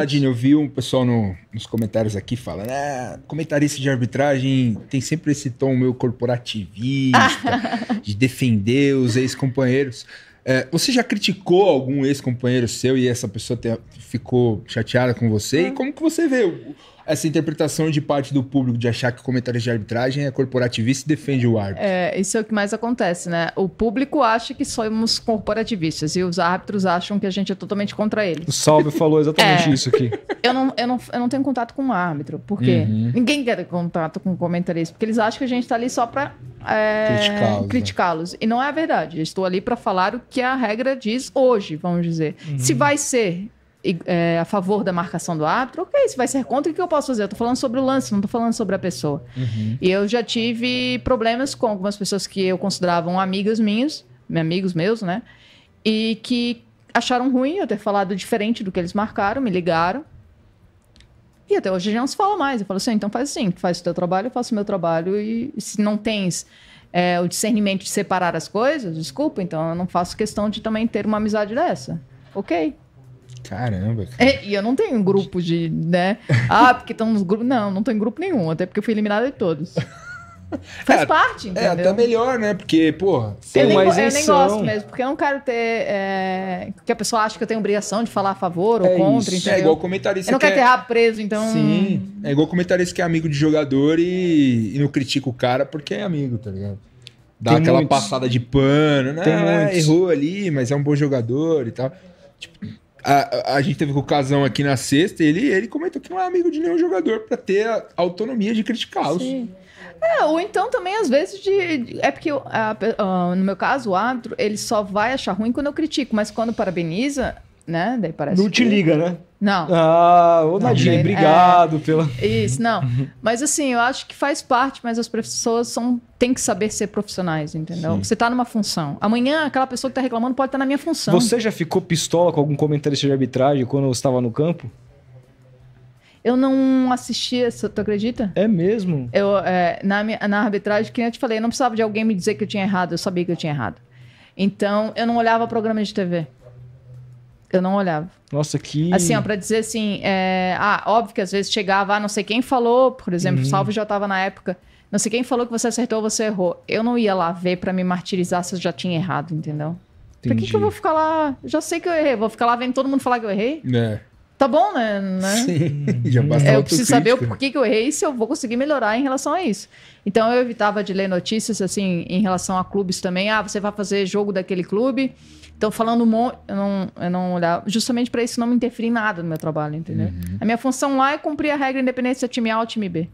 Nadine, eu vi um pessoal no, nos comentários aqui falando: ah, comentarista de arbitragem tem sempre esse tom meio corporativista, de defender os ex-companheiros. É, você já criticou algum ex-companheiro seu e essa pessoa te, ficou chateada com você? Hum. E ah. como que você vê essa interpretação de parte do público de achar que comentários de arbitragem é corporativista e defende o árbitro? É, isso é o que mais acontece, né? O público acha que somos corporativistas e os árbitros acham que a gente é totalmente contra eles. O Salve falou exatamente é. isso aqui. Eu não, eu, não, eu não tenho contato com o árbitro, porque uhum. ninguém quer contato com comentarista, porque eles acham que a gente está ali só para é, né? criticá-los. e não é a verdade. Eu estou ali para falar o que a regra diz hoje, vamos dizer. Uhum. Se vai ser é, a favor da marcação do árbitro, ok, se vai ser contra, o que eu posso fazer? Eu estou falando sobre o lance, não estou falando sobre a pessoa. Uhum. E eu já tive problemas com algumas pessoas que eu consideravam amigas minhas, amigos meus, né? E que acharam ruim eu ter falado diferente do que eles marcaram, me ligaram. E até hoje já não se fala mais. Eu falo assim, ah, então faz assim, faz o teu trabalho, eu faço o meu trabalho. E se não tens é, o discernimento de separar as coisas, desculpa, então eu não faço questão de também ter uma amizade dessa. Ok. Caramba, cara. É, e eu não tenho um grupo de, né? Ah, porque estão nos grupos. Não, não tô em grupo nenhum, até porque eu fui eliminada de todos. Faz é, parte, entendeu? É, até melhor, né? Porque, pô, tem eu uma nem, Eu nem gosto mesmo, porque eu não quero ter... É, que a pessoa acha que eu tenho obrigação de falar a favor ou é contra, isso. É entendeu? É igual comentarista Eu não quero é- ter rabo preso, então... Sim, é igual comentarista que é amigo de jogador e, e não critica o cara porque é amigo, tá ligado? Dá tem aquela muitos. passada de pano, né? Tem ah, errou ali, mas é um bom jogador e tal. Tipo, a, a gente teve com o Casão aqui na sexta, ele, ele comentou que não é amigo de nenhum jogador para ter a autonomia de criticá-los. É, ou então também, às vezes, de, de é porque, ah, ah, no meu caso, o árbitro, ele só vai achar ruim quando eu critico, mas quando parabeniza, né? Daí parece não te liga, né? Não. Ah, ô Nadine, não, é, obrigado é, pela. Isso, não. Mas assim, eu acho que faz parte, mas as pessoas são, têm que saber ser profissionais, entendeu? Sim. Você tá numa função. Amanhã, aquela pessoa que tá reclamando pode estar tá na minha função. Você já ficou pistola com algum comentarista de arbitragem quando você estava no campo? Eu não assisti essa, tu acredita? É mesmo? Eu, é, na, minha, na arbitragem, que eu te falei, eu não precisava de alguém me dizer que eu tinha errado, eu sabia que eu tinha errado. Então, eu não olhava programa de TV. Eu não olhava. Nossa, que. Assim, ó, pra dizer assim. É... Ah, óbvio que às vezes chegava, ah, não sei quem falou, por exemplo, uhum. Salve já tava na época. Não sei quem falou que você acertou, ou você errou. Eu não ia lá ver para me martirizar se eu já tinha errado, entendeu? Entendi. Pra que, que eu vou ficar lá? Já sei que eu errei. Vou ficar lá vendo todo mundo falar que eu errei? É tá bom, né? né? Sim, uhum. já basta é, Eu preciso saber o porquê que eu errei se eu vou conseguir melhorar em relação a isso. Então eu evitava de ler notícias assim em relação a clubes também. Ah, você vai fazer jogo daquele clube. Então, falando um monte, eu não, eu não olhava, justamente para isso não me interferir em nada no meu trabalho, entendeu? Uhum. A minha função lá é cumprir a regra independente se é time A ou time B.